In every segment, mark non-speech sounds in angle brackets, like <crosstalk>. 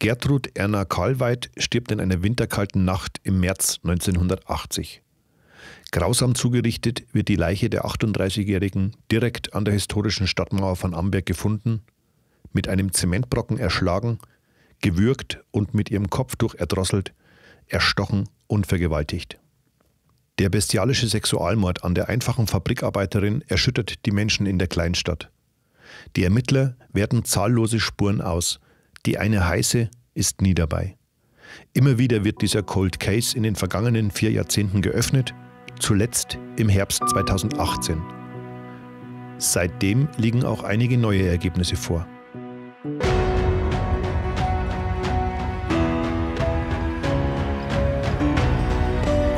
Gertrud Erna Karlweit stirbt in einer winterkalten Nacht im März 1980. Grausam zugerichtet wird die Leiche der 38-Jährigen direkt an der historischen Stadtmauer von Amberg gefunden, mit einem Zementbrocken erschlagen, gewürgt und mit ihrem Kopftuch erdrosselt, erstochen und vergewaltigt. Der bestialische Sexualmord an der einfachen Fabrikarbeiterin erschüttert die Menschen in der Kleinstadt. Die Ermittler werten zahllose Spuren aus – die eine heiße ist nie dabei. Immer wieder wird dieser Cold Case in den vergangenen vier Jahrzehnten geöffnet, zuletzt im Herbst 2018. Seitdem liegen auch einige neue Ergebnisse vor.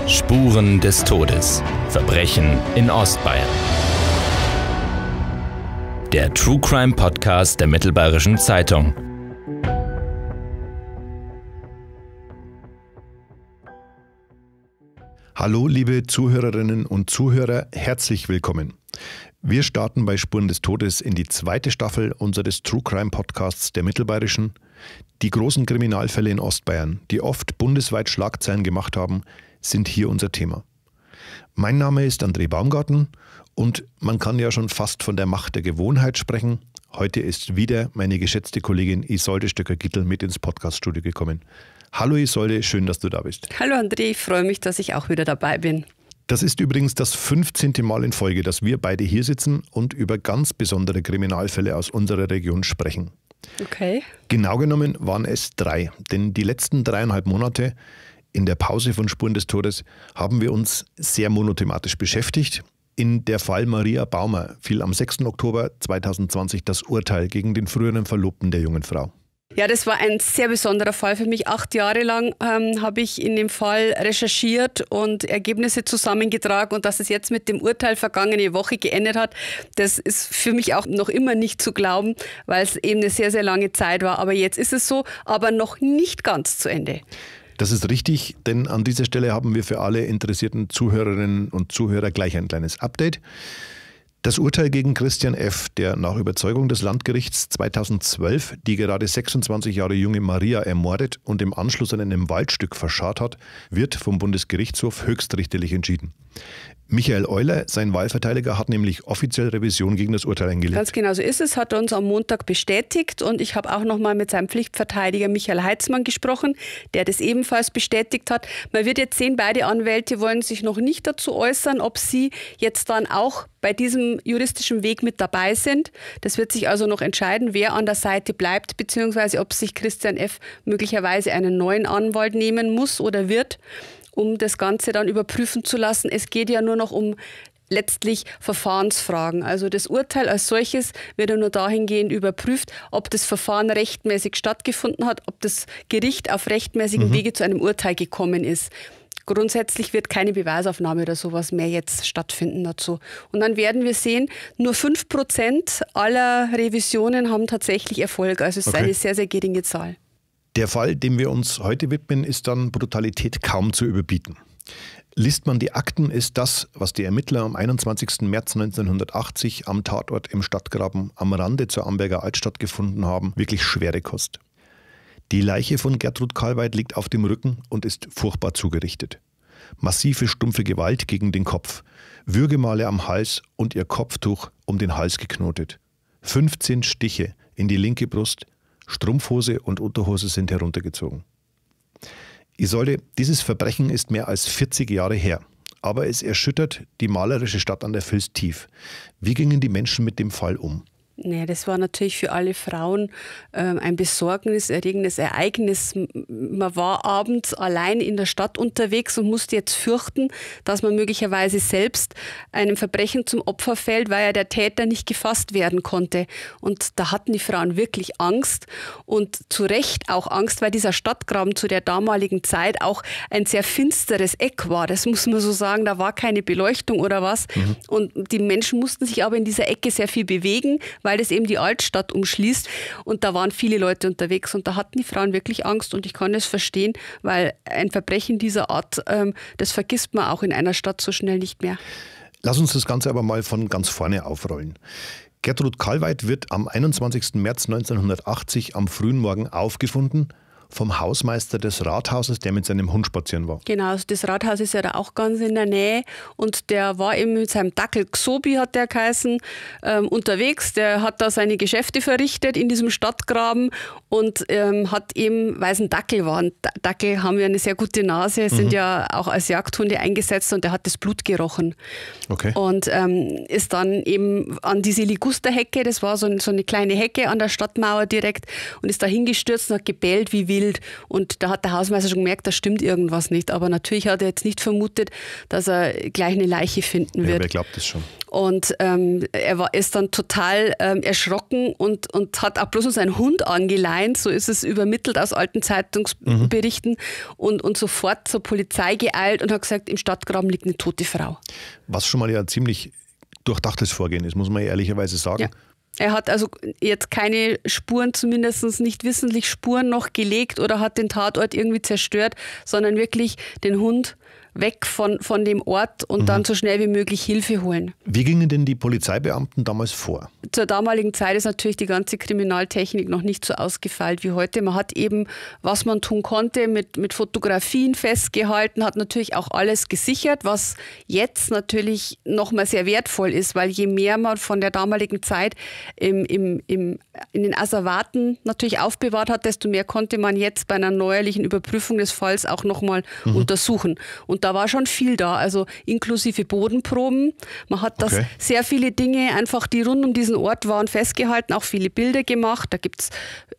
Spuren des Todes. Verbrechen in Ostbayern. Der True Crime Podcast der Mittelbayerischen Zeitung. Hallo, liebe Zuhörerinnen und Zuhörer, herzlich willkommen. Wir starten bei Spuren des Todes in die zweite Staffel unseres True Crime Podcasts der Mittelbayerischen. Die großen Kriminalfälle in Ostbayern, die oft bundesweit Schlagzeilen gemacht haben, sind hier unser Thema. Mein Name ist André Baumgarten und man kann ja schon fast von der Macht der Gewohnheit sprechen. Heute ist wieder meine geschätzte Kollegin Isolde Stöcker-Gittel mit ins Podcaststudio gekommen. Hallo Isolde, schön, dass du da bist. Hallo André, ich freue mich, dass ich auch wieder dabei bin. Das ist übrigens das 15. Mal in Folge, dass wir beide hier sitzen und über ganz besondere Kriminalfälle aus unserer Region sprechen. Okay. Genau genommen waren es drei, denn die letzten dreieinhalb Monate in der Pause von Spuren des Todes haben wir uns sehr monothematisch beschäftigt. In der Fall Maria Baumer fiel am 6. Oktober 2020 das Urteil gegen den früheren Verlobten der jungen Frau. Ja, das war ein sehr besonderer Fall für mich. Acht Jahre lang ähm, habe ich in dem Fall recherchiert und Ergebnisse zusammengetragen und dass es jetzt mit dem Urteil vergangene Woche geändert hat, das ist für mich auch noch immer nicht zu glauben, weil es eben eine sehr, sehr lange Zeit war. Aber jetzt ist es so, aber noch nicht ganz zu Ende. Das ist richtig, denn an dieser Stelle haben wir für alle interessierten Zuhörerinnen und Zuhörer gleich ein kleines Update. Das Urteil gegen Christian F., der nach Überzeugung des Landgerichts 2012 die gerade 26 Jahre junge Maria ermordet und im Anschluss an einem Waldstück verscharrt hat, wird vom Bundesgerichtshof höchstrichterlich entschieden. Michael Euler, sein Wahlverteidiger, hat nämlich offiziell Revision gegen das Urteil eingelegt. Ganz genau so ist es, hat er uns am Montag bestätigt und ich habe auch nochmal mit seinem Pflichtverteidiger Michael Heitzmann gesprochen, der das ebenfalls bestätigt hat. Man wird jetzt sehen, beide Anwälte wollen sich noch nicht dazu äußern, ob sie jetzt dann auch bei diesem juristischen Weg mit dabei sind. Das wird sich also noch entscheiden, wer an der Seite bleibt, beziehungsweise ob sich Christian F. möglicherweise einen neuen Anwalt nehmen muss oder wird um das Ganze dann überprüfen zu lassen. Es geht ja nur noch um letztlich Verfahrensfragen. Also das Urteil als solches wird ja nur dahingehend überprüft, ob das Verfahren rechtmäßig stattgefunden hat, ob das Gericht auf rechtmäßigen mhm. Wege zu einem Urteil gekommen ist. Grundsätzlich wird keine Beweisaufnahme oder sowas mehr jetzt stattfinden dazu. Und dann werden wir sehen, nur 5% aller Revisionen haben tatsächlich Erfolg. Also es okay. ist eine sehr, sehr geringe Zahl. Der Fall, dem wir uns heute widmen, ist dann Brutalität kaum zu überbieten. Liest man die Akten, ist das, was die Ermittler am 21. März 1980 am Tatort im Stadtgraben am Rande zur Amberger Altstadt gefunden haben, wirklich schwere Kost. Die Leiche von Gertrud Karlweit liegt auf dem Rücken und ist furchtbar zugerichtet. Massive stumpfe Gewalt gegen den Kopf, Würgemale am Hals und ihr Kopftuch um den Hals geknotet. 15 Stiche in die linke Brust, Strumpfhose und Unterhose sind heruntergezogen. Isolde, dieses Verbrechen ist mehr als 40 Jahre her. Aber es erschüttert die malerische Stadt an der Vils tief. Wie gingen die Menschen mit dem Fall um? Naja, das war natürlich für alle Frauen ähm, ein besorgniserregendes Ereignis. Man war abends allein in der Stadt unterwegs und musste jetzt fürchten, dass man möglicherweise selbst einem Verbrechen zum Opfer fällt, weil ja der Täter nicht gefasst werden konnte. Und da hatten die Frauen wirklich Angst und zu Recht auch Angst, weil dieser Stadtgraben zu der damaligen Zeit auch ein sehr finsteres Eck war. Das muss man so sagen. Da war keine Beleuchtung oder was. Mhm. Und die Menschen mussten sich aber in dieser Ecke sehr viel bewegen, weil weil das eben die Altstadt umschließt. Und da waren viele Leute unterwegs und da hatten die Frauen wirklich Angst und ich kann es verstehen, weil ein Verbrechen dieser Art, ähm, das vergisst man auch in einer Stadt so schnell nicht mehr. Lass uns das Ganze aber mal von ganz vorne aufrollen. Gertrud Kalweit wird am 21. März 1980 am frühen Morgen aufgefunden vom Hausmeister des Rathauses, der mit seinem Hund spazieren war. Genau, also das Rathaus ist ja da auch ganz in der Nähe und der war eben mit seinem Dackel Xobi, hat der geheißen, ähm, unterwegs. Der hat da seine Geschäfte verrichtet in diesem Stadtgraben und ähm, hat eben, weil es ein Dackel war, und Dackel haben ja eine sehr gute Nase, sind mhm. ja auch als Jagdhunde eingesetzt und der hat das Blut gerochen. Okay. Und ähm, ist dann eben an diese Ligusterhecke, das war so, so eine kleine Hecke an der Stadtmauer direkt und ist da hingestürzt und hat gebellt wie wild. Bild. Und da hat der Hausmeister schon gemerkt, da stimmt irgendwas nicht. Aber natürlich hat er jetzt nicht vermutet, dass er gleich eine Leiche finden wird. Ja, er glaubt es schon? Und ähm, er war, ist dann total ähm, erschrocken und, und hat auch bloß uns einen Hund angeleint. So ist es übermittelt aus alten Zeitungsberichten mhm. und, und sofort zur Polizei geeilt und hat gesagt, im Stadtgraben liegt eine tote Frau. Was schon mal ja ziemlich durchdachtes Vorgehen ist, muss man ehrlicherweise sagen. Ja. Er hat also jetzt keine Spuren, zumindest nicht wissentlich Spuren noch gelegt oder hat den Tatort irgendwie zerstört, sondern wirklich den Hund weg von, von dem Ort und mhm. dann so schnell wie möglich Hilfe holen. Wie gingen denn die Polizeibeamten damals vor? Zur damaligen Zeit ist natürlich die ganze Kriminaltechnik noch nicht so ausgefeilt wie heute. Man hat eben, was man tun konnte, mit, mit Fotografien festgehalten, hat natürlich auch alles gesichert, was jetzt natürlich nochmal sehr wertvoll ist, weil je mehr man von der damaligen Zeit im, im, im, in den Asservaten natürlich aufbewahrt hat, desto mehr konnte man jetzt bei einer neuerlichen Überprüfung des Falls auch nochmal mhm. untersuchen. Und da da war schon viel da, also inklusive Bodenproben. Man hat das okay. sehr viele Dinge einfach, die rund um diesen Ort waren, festgehalten, auch viele Bilder gemacht. Da gibt es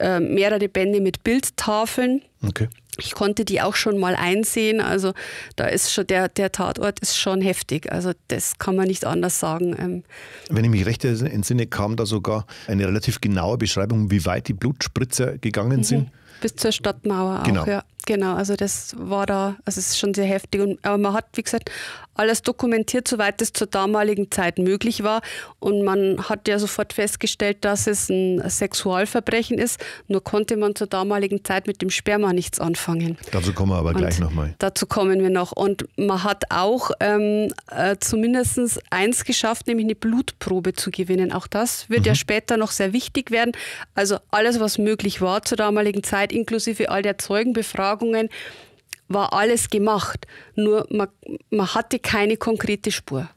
äh, mehrere Bände mit Bildtafeln. Okay. Ich konnte die auch schon mal einsehen. Also da ist schon der, der Tatort ist schon heftig. Also das kann man nicht anders sagen. Ähm. Wenn ich mich recht entsinne, kam da sogar eine relativ genaue Beschreibung, wie weit die Blutspritzer gegangen mhm. sind. Bis zur Stadtmauer auch, genau. ja. Genau, also das war da, also es ist schon sehr heftig. Und, aber man hat, wie gesagt, alles dokumentiert, soweit es zur damaligen Zeit möglich war. Und man hat ja sofort festgestellt, dass es ein Sexualverbrechen ist. Nur konnte man zur damaligen Zeit mit dem Sperma nichts anfangen. Dazu kommen wir aber gleich nochmal. Dazu kommen wir noch. Und man hat auch ähm, äh, zumindest eins geschafft, nämlich eine Blutprobe zu gewinnen. Auch das wird mhm. ja später noch sehr wichtig werden. Also alles, was möglich war zur damaligen Zeit, inklusive all der Zeugenbefragungen, Befragungen, war alles gemacht. Nur man, man hatte keine konkrete Spur.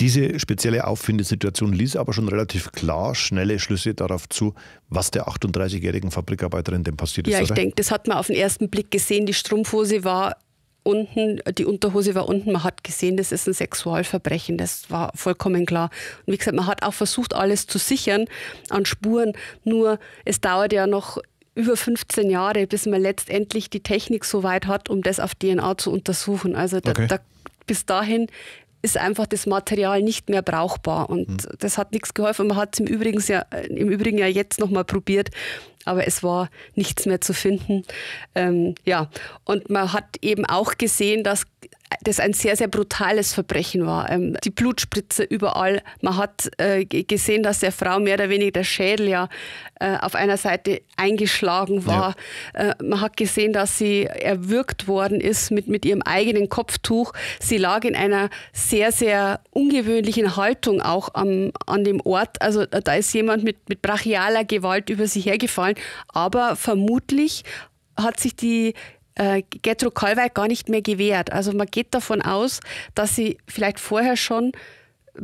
Diese spezielle Auffindesituation ließ aber schon relativ klar schnelle Schlüsse darauf zu, was der 38-jährigen Fabrikarbeiterin denn passiert ist. Ja, ich denke, das hat man auf den ersten Blick gesehen. Die Strumpfhose war unten, die Unterhose war unten. Man hat gesehen, das ist ein Sexualverbrechen. Das war vollkommen klar. Und wie gesagt, man hat auch versucht, alles zu sichern an Spuren. Nur es dauert ja noch über 15 Jahre, bis man letztendlich die Technik so weit hat, um das auf DNA zu untersuchen. Also da, okay. da, bis dahin ist einfach das Material nicht mehr brauchbar und mhm. das hat nichts geholfen. Man hat es im, Übrigen ja, äh, im Übrigen ja jetzt nochmal probiert, aber es war nichts mehr zu finden. Ähm, ja, und man hat eben auch gesehen, dass das ein sehr, sehr brutales Verbrechen war. Ähm, die Blutspritze überall. Man hat äh, gesehen, dass der Frau mehr oder weniger der Schädel ja äh, auf einer Seite eingeschlagen war. Ja. Äh, man hat gesehen, dass sie erwürgt worden ist mit, mit ihrem eigenen Kopftuch. Sie lag in einer sehr, sehr ungewöhnlichen Haltung auch am, an dem Ort. Also da ist jemand mit, mit brachialer Gewalt über sie hergefallen. Aber vermutlich hat sich die äh, Gertrud Kollweit gar nicht mehr gewährt. Also man geht davon aus, dass sie vielleicht vorher schon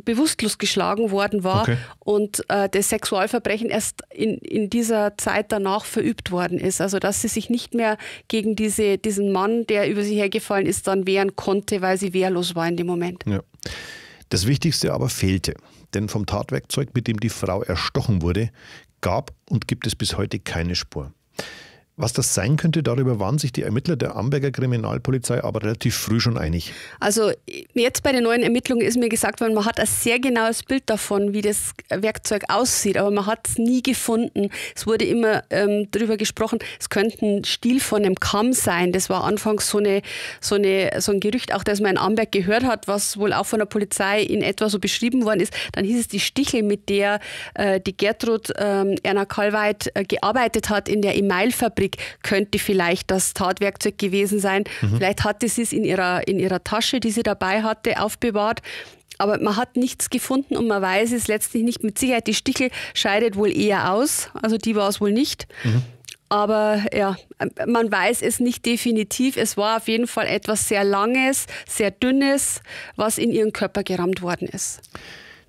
bewusstlos geschlagen worden war okay. und äh, das Sexualverbrechen erst in, in dieser Zeit danach verübt worden ist. Also dass sie sich nicht mehr gegen diese, diesen Mann, der über sie hergefallen ist, dann wehren konnte, weil sie wehrlos war in dem Moment. Ja. Das Wichtigste aber fehlte. Denn vom Tatwerkzeug, mit dem die Frau erstochen wurde, gab und gibt es bis heute keine Spur. Was das sein könnte, darüber waren sich die Ermittler der Amberger Kriminalpolizei aber relativ früh schon einig. Also jetzt bei den neuen Ermittlungen ist mir gesagt worden, man hat ein sehr genaues Bild davon, wie das Werkzeug aussieht, aber man hat es nie gefunden. Es wurde immer ähm, darüber gesprochen, es könnte ein Stiel von einem Kamm sein. Das war anfangs so, eine, so, eine, so ein Gerücht, auch das man in Amberg gehört hat, was wohl auch von der Polizei in etwa so beschrieben worden ist. Dann hieß es die Stichel, mit der äh, die Gertrud äh, Erna Kalweit äh, gearbeitet hat in der Emailfabrik Plastik könnte vielleicht das Tatwerkzeug gewesen sein. Mhm. Vielleicht hatte sie es in ihrer, in ihrer Tasche, die sie dabei hatte, aufbewahrt aber man hat nichts gefunden und man weiß es letztlich nicht mit Sicherheit. Die Stichel scheidet wohl eher aus, also die war es wohl nicht. Mhm. Aber ja, man weiß es nicht definitiv. Es war auf jeden Fall etwas sehr Langes, sehr Dünnes, was in ihren Körper gerammt worden ist.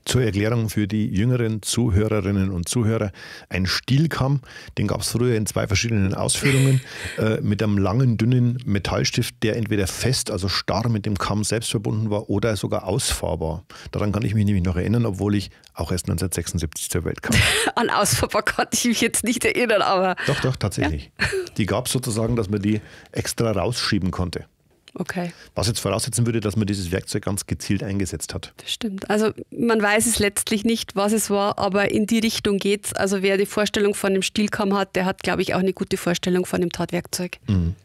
Zur Erklärung für die jüngeren Zuhörerinnen und Zuhörer: Ein Stielkamm, den gab es früher in zwei verschiedenen Ausführungen, <laughs> äh, mit einem langen, dünnen Metallstift, der entweder fest, also starr mit dem Kamm selbst verbunden war oder sogar ausfahrbar. Daran kann ich mich nämlich noch erinnern, obwohl ich auch erst 1976 zur Welt kam. <laughs> An ausfahrbar konnte ich mich jetzt nicht erinnern, aber. Doch, doch, tatsächlich. Ja? Die gab es sozusagen, dass man die extra rausschieben konnte. Okay. Was jetzt voraussetzen würde, dass man dieses Werkzeug ganz gezielt eingesetzt hat. Das stimmt. Also man weiß es letztlich nicht, was es war, aber in die Richtung geht's. Also wer die Vorstellung von dem Stilkamm hat, der hat, glaube ich, auch eine gute Vorstellung von dem Tatwerkzeug. Mhm.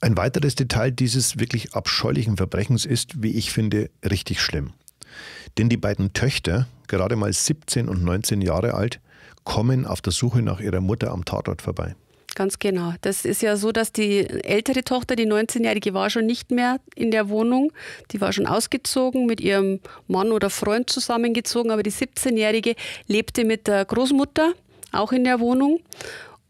Ein weiteres Detail dieses wirklich abscheulichen Verbrechens ist, wie ich finde, richtig schlimm. Denn die beiden Töchter, gerade mal 17 und 19 Jahre alt, kommen auf der Suche nach ihrer Mutter am Tatort vorbei. Ganz genau. Das ist ja so, dass die ältere Tochter, die 19-jährige, war schon nicht mehr in der Wohnung. Die war schon ausgezogen, mit ihrem Mann oder Freund zusammengezogen. Aber die 17-jährige lebte mit der Großmutter, auch in der Wohnung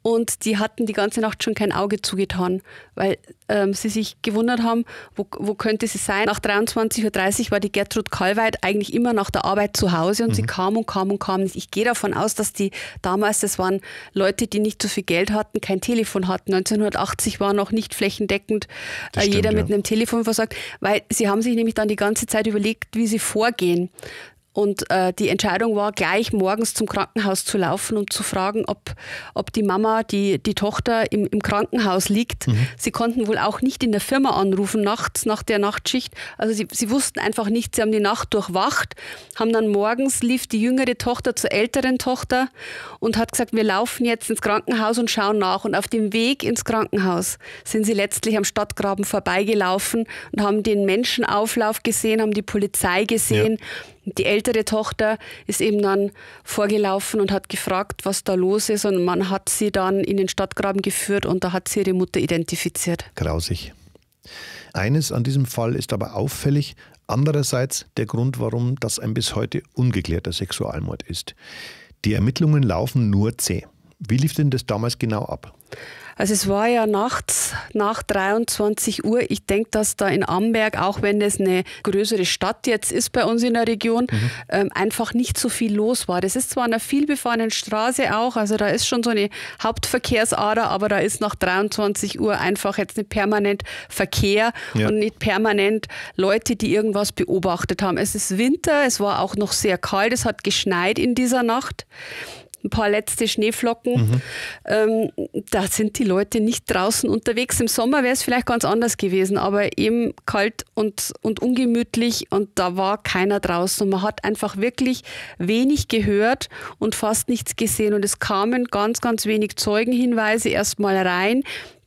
und die hatten die ganze Nacht schon kein Auge zugetan, weil ähm, sie sich gewundert haben, wo, wo könnte sie sein. Nach 23.30 Uhr war die Gertrud Kallweit eigentlich immer nach der Arbeit zu Hause und mhm. sie kam und kam und kam Ich gehe davon aus, dass die damals, das waren Leute, die nicht so viel Geld hatten, kein Telefon hatten. 1980 war noch nicht flächendeckend äh, stimmt, jeder mit einem Telefon versorgt, weil sie haben sich nämlich dann die ganze Zeit überlegt, wie sie vorgehen. Und äh, die Entscheidung war, gleich morgens zum Krankenhaus zu laufen und zu fragen, ob, ob die Mama, die, die Tochter im, im Krankenhaus liegt. Mhm. Sie konnten wohl auch nicht in der Firma anrufen nachts, nach der Nachtschicht. Also sie, sie wussten einfach nichts. Sie haben die Nacht durchwacht, haben dann morgens lief die jüngere Tochter zur älteren Tochter und hat gesagt, wir laufen jetzt ins Krankenhaus und schauen nach. Und auf dem Weg ins Krankenhaus sind sie letztlich am Stadtgraben vorbeigelaufen und haben den Menschenauflauf gesehen, haben die Polizei gesehen. Ja die ältere Tochter ist eben dann vorgelaufen und hat gefragt, was da los ist. Und man hat sie dann in den Stadtgraben geführt und da hat sie ihre Mutter identifiziert. Grausig. Eines an diesem Fall ist aber auffällig, andererseits der Grund, warum das ein bis heute ungeklärter Sexualmord ist. Die Ermittlungen laufen nur zäh. Wie lief denn das damals genau ab? Also es war ja nachts nach 23 Uhr. Ich denke, dass da in Amberg, auch wenn es eine größere Stadt jetzt ist bei uns in der Region, mhm. ähm, einfach nicht so viel los war. Das ist zwar an einer vielbefahrenen Straße auch, also da ist schon so eine Hauptverkehrsader, aber da ist nach 23 Uhr einfach jetzt nicht permanent Verkehr ja. und nicht permanent Leute, die irgendwas beobachtet haben. Es ist Winter, es war auch noch sehr kalt, es hat geschneit in dieser Nacht ein paar letzte Schneeflocken. Mhm. Ähm, da sind die Leute nicht draußen unterwegs. Im Sommer wäre es vielleicht ganz anders gewesen, aber eben kalt und, und ungemütlich und da war keiner draußen. Und man hat einfach wirklich wenig gehört und fast nichts gesehen. Und es kamen ganz, ganz wenig Zeugenhinweise erstmal rein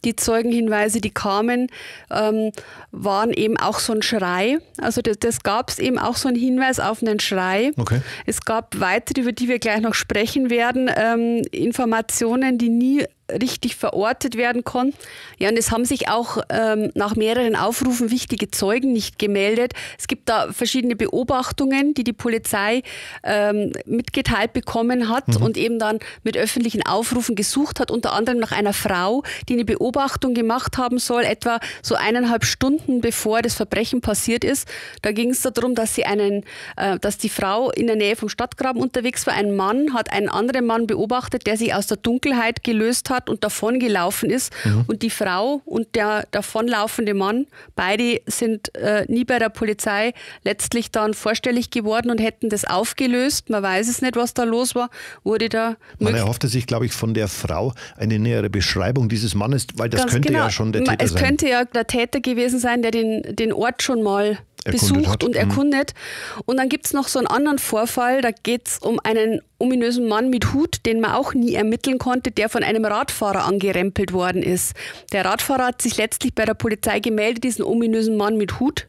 die Zeugenhinweise, die kamen, ähm, waren eben auch so ein Schrei. Also das, das gab es eben auch so einen Hinweis auf einen Schrei. Okay. Es gab weitere, über die wir gleich noch sprechen werden, ähm, Informationen, die nie richtig verortet werden konnten. Ja, und es haben sich auch ähm, nach mehreren Aufrufen wichtige Zeugen nicht gemeldet. Es gibt da verschiedene Beobachtungen, die die Polizei ähm, mitgeteilt bekommen hat mhm. und eben dann mit öffentlichen Aufrufen gesucht hat, unter anderem nach einer Frau, die eine Beobachtung gemacht haben soll, etwa so eineinhalb Stunden bevor das Verbrechen passiert ist. Da ging es darum, dass sie einen, äh, dass die Frau in der Nähe vom Stadtgraben unterwegs war. Ein Mann hat einen anderen Mann beobachtet, der sich aus der Dunkelheit gelöst hat hat und davon gelaufen ist. Mhm. Und die Frau und der davonlaufende Mann, beide sind äh, nie bei der Polizei letztlich dann vorstellig geworden und hätten das aufgelöst. Man weiß es nicht, was da los war. Wurde da Man erhoffte sich, glaube ich, von der Frau eine nähere Beschreibung dieses Mannes, weil das Ganz könnte genau. ja schon der Täter es sein. Es könnte ja der Täter gewesen sein, der den, den Ort schon mal besucht hat. und mhm. erkundet. Mhm. Und dann gibt es noch so einen anderen Vorfall, da geht es um einen ominösen Mann mit Hut, den man auch nie ermitteln konnte, der von einem Radfahrer angerempelt worden ist. Der Radfahrer hat sich letztlich bei der Polizei gemeldet, diesen ominösen Mann mit Hut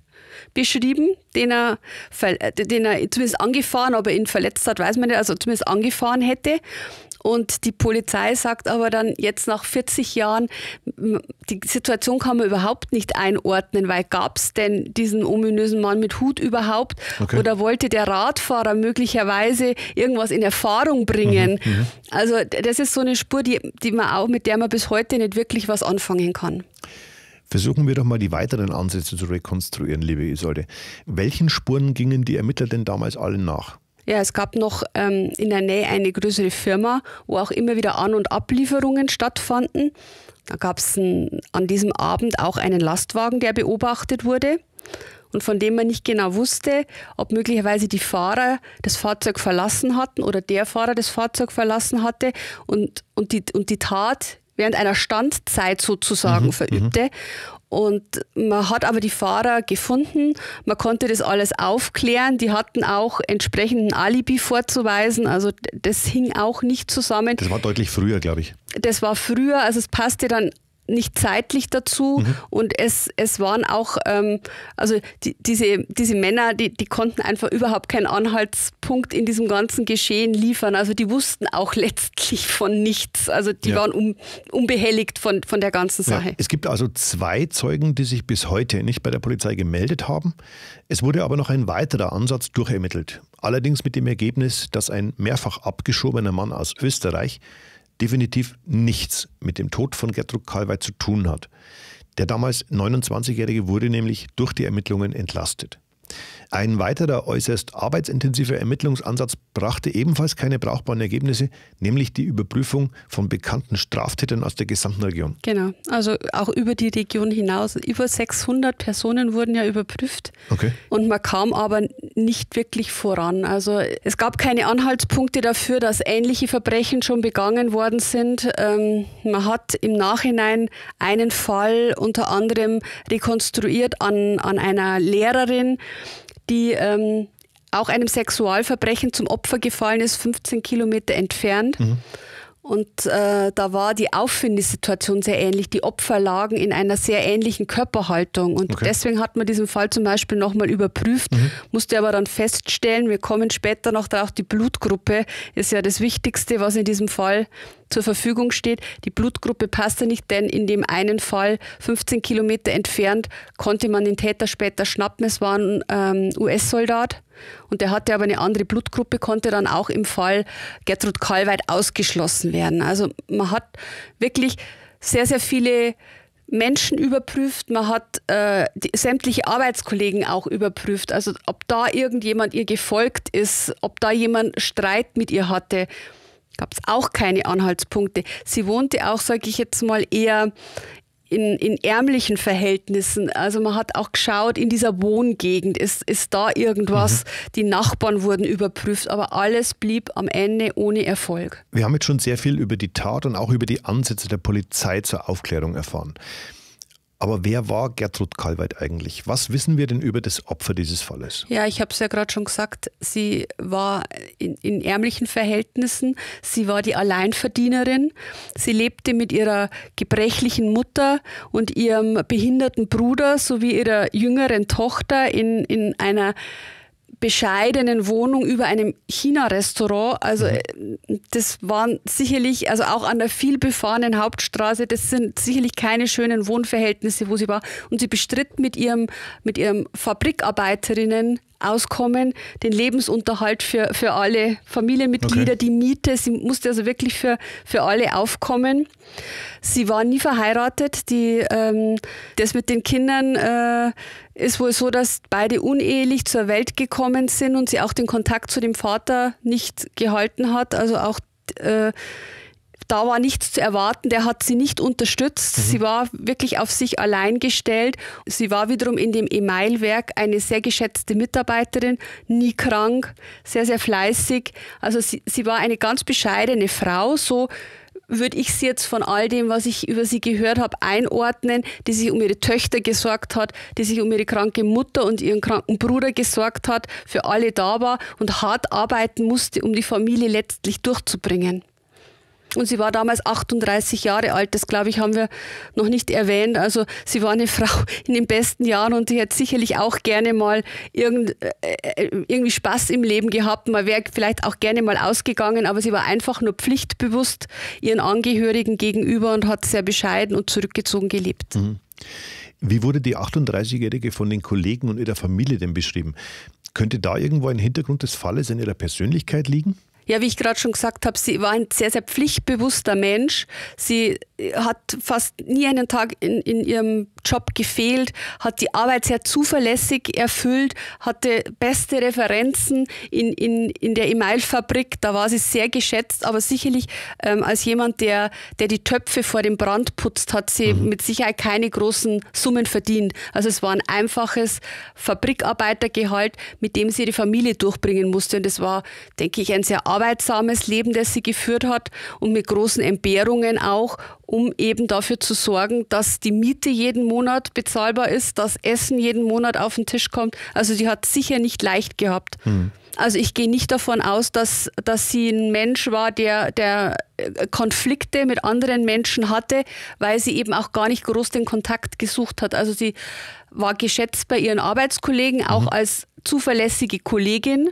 beschrieben, den er, äh, den er zumindest angefahren, aber ihn verletzt hat, weiß man nicht, also zumindest angefahren hätte. Und die Polizei sagt aber dann jetzt nach 40 Jahren, die Situation kann man überhaupt nicht einordnen, weil gab es denn diesen ominösen Mann mit Hut überhaupt? Okay. Oder wollte der Radfahrer möglicherweise irgendwas in Erfahrung bringen? Mhm, mhm. also das ist so eine Spur, die, die man auch, mit der man bis heute nicht wirklich was anfangen kann. Versuchen wir doch mal die weiteren Ansätze zu rekonstruieren, liebe Isolde. Welchen Spuren gingen die Ermittler denn damals allen nach? Ja, es gab noch ähm, in der Nähe eine größere Firma, wo auch immer wieder An- und Ablieferungen stattfanden. Da gab es an diesem Abend auch einen Lastwagen, der beobachtet wurde und von dem man nicht genau wusste, ob möglicherweise die Fahrer das Fahrzeug verlassen hatten oder der Fahrer das Fahrzeug verlassen hatte und, und, die, und die Tat während einer Standzeit sozusagen mhm, verübte. Mhm. Und man hat aber die Fahrer gefunden, man konnte das alles aufklären, die hatten auch entsprechenden Alibi vorzuweisen, also das hing auch nicht zusammen. Das war deutlich früher, glaube ich. Das war früher, also es passte dann nicht zeitlich dazu mhm. und es, es waren auch, ähm, also die, diese, diese Männer, die, die konnten einfach überhaupt keinen Anhaltspunkt in diesem ganzen Geschehen liefern. Also die wussten auch <laughs> letztlich von nichts. Also die ja. waren un, unbehelligt von, von der ganzen Sache. Ja. Es gibt also zwei Zeugen, die sich bis heute nicht bei der Polizei gemeldet haben. Es wurde aber noch ein weiterer Ansatz durchermittelt. Allerdings mit dem Ergebnis, dass ein mehrfach abgeschobener Mann aus Österreich definitiv nichts mit dem Tod von Gertrud Kalweit zu tun hat. Der damals 29-Jährige wurde nämlich durch die Ermittlungen entlastet. Ein weiterer äußerst arbeitsintensiver Ermittlungsansatz brachte ebenfalls keine brauchbaren Ergebnisse, nämlich die Überprüfung von bekannten Straftätern aus der gesamten Region. Genau, also auch über die Region hinaus. Über 600 Personen wurden ja überprüft okay. und man kam aber nicht wirklich voran. Also es gab keine Anhaltspunkte dafür, dass ähnliche Verbrechen schon begangen worden sind. Ähm, man hat im Nachhinein einen Fall unter anderem rekonstruiert an, an einer Lehrerin, die ähm, auch einem Sexualverbrechen zum Opfer gefallen ist, 15 Kilometer entfernt. Mhm. Und äh, da war die Auffindesituation sehr ähnlich. Die Opfer lagen in einer sehr ähnlichen Körperhaltung. Und okay. deswegen hat man diesen Fall zum Beispiel nochmal überprüft, mhm. musste aber dann feststellen, wir kommen später noch darauf, die Blutgruppe ist ja das Wichtigste, was in diesem Fall zur Verfügung steht. Die Blutgruppe passte nicht, denn in dem einen Fall, 15 Kilometer entfernt, konnte man den Täter später schnappen. Es war ein ähm, US-Soldat. Und der hatte aber eine andere Blutgruppe, konnte dann auch im Fall Gertrud Kalweit ausgeschlossen werden. Also man hat wirklich sehr, sehr viele Menschen überprüft, man hat äh, die, sämtliche Arbeitskollegen auch überprüft, also ob da irgendjemand ihr gefolgt ist, ob da jemand Streit mit ihr hatte, gab es auch keine Anhaltspunkte. Sie wohnte auch, sage ich jetzt mal, eher in, in ärmlichen Verhältnissen. Also man hat auch geschaut, in dieser Wohngegend ist, ist da irgendwas. Mhm. Die Nachbarn wurden überprüft, aber alles blieb am Ende ohne Erfolg. Wir haben jetzt schon sehr viel über die Tat und auch über die Ansätze der Polizei zur Aufklärung erfahren. Aber wer war Gertrud Kalweit eigentlich? Was wissen wir denn über das Opfer dieses Falles? Ja, ich habe es ja gerade schon gesagt, sie war in, in, ärmlichen Verhältnissen, sie war die Alleinverdienerin, sie lebte mit ihrer gebrechlichen Mutter und ihrem behinderten Bruder sowie ihrer jüngeren Tochter in, in einer bescheidenen Wohnung über einem China-Restaurant. Also mhm. äh, das waren sicherlich, also auch an der vielbefahrenen Hauptstraße, das sind sicherlich keine schönen Wohnverhältnisse, wo sie war. Und sie bestritt mit ihrem, mit ihrem Fabrikarbeiterinnen Auskommen, den Lebensunterhalt für, für alle Familienmitglieder, okay. die Miete. Sie musste also wirklich für, für alle aufkommen. Sie war nie verheiratet. Die, ähm, das mit den Kindern äh, ist wohl so, dass beide unehelich zur Welt gekommen sind und sie auch den Kontakt zu dem Vater nicht gehalten hat. Also auch äh, da war nichts zu erwarten. Der hat sie nicht unterstützt. Mhm. Sie war wirklich auf sich allein gestellt. Sie war wiederum in dem Emailwerk eine sehr geschätzte Mitarbeiterin, nie krank, sehr, sehr fleißig. Also sie, sie war eine ganz bescheidene Frau, so würde ich sie jetzt von all dem, was ich über sie gehört habe, einordnen, die sich um ihre Töchter gesorgt hat, die sich um ihre kranke Mutter und ihren kranken Bruder gesorgt hat, für alle da war und hart arbeiten musste, um die Familie letztlich durchzubringen. Und sie war damals 38 Jahre alt. Das, glaube ich, haben wir noch nicht erwähnt. Also sie war eine <laughs> Frau in den besten Jahren und sie hätte sicherlich auch gerne mal irgend, äh, äh irgendwie Spaß im Leben gehabt. Man wäre vielleicht auch gerne mal ausgegangen, aber sie war einfach nur pflichtbewusst ihren Angehörigen gegenüber und hat sehr bescheiden und zurückgezogen gelebt. Mhm. Wie wurde die 38-Jährige von den Kollegen und ihrer Familie denn beschrieben? Könnte da irgendwo ein Hintergrund des Falles in ihrer Persönlichkeit liegen? Ja, wie ich gerade schon gesagt habe, sie war ein sehr, sehr pflichtbewusster Mensch. Sie äh, hat fast nie einen Tag in, in ihrem Job gefehlt, hat die Arbeit sehr zuverlässig erfüllt, hatte beste Referenzen in, in, in der E-Mail-Fabrik. Da war sie sehr geschätzt, aber sicherlich ähm, als jemand, der, der die Töpfe vor dem Brand putzt, hat sie mhm. mit Sicherheit keine großen Summen verdient. Also es war ein einfaches Fabrikarbeitergehalt, mit dem sie ihre Familie durchbringen musste. Und das war, denke ich, ein sehr arbeitsames Leben, das sie geführt hat und mit großen Entbehrungen auch, um eben dafür zu sorgen, dass die Miete jeden Monat bezahlbar ist, dass Essen jeden Monat auf den Tisch kommt. Also sie hat sicher nicht leicht gehabt. Mhm. Also ich gehe nicht davon aus, dass, dass sie ein Mensch war, der, der äh, Konflikte mit anderen Menschen hatte, weil sie eben auch gar nicht groß den Kontakt gesucht hat. Also sie war geschätzt bei ihren Arbeitskollegen, auch mhm. als zuverlässige Kollegin.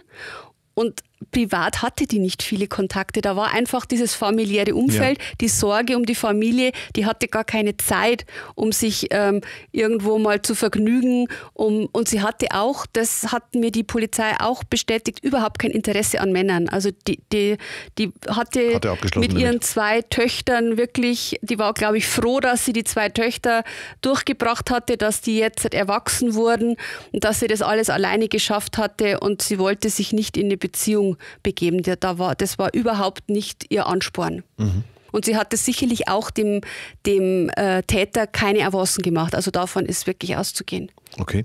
Und privat hatte die nicht viele Kontakte. Da war einfach dieses familiäre Umfeld, ja. die Sorge um die Familie, die hatte gar keine Zeit, um sich ähm, irgendwo mal zu vergnügen. Um, und sie hatte auch, das hat mir die Polizei auch bestätigt, überhaupt kein Interesse an Männern. Also die, die, die hatte, hatte mit ihren damit. zwei Töchtern wirklich, die war, glaube ich, froh, dass sie die zwei Töchter durchgebracht hatte, dass die jetzt erwachsen wurden und dass sie das alles alleine geschafft hatte und sie wollte sich nicht in eine Beziehung Richtung begeben. Da war, das war überhaupt nicht ihr Ansporn. Mhm. Und sie hat es sicherlich auch dem, dem äh, Täter keine Avancen gemacht. Also davon ist wirklich auszugehen. Okay.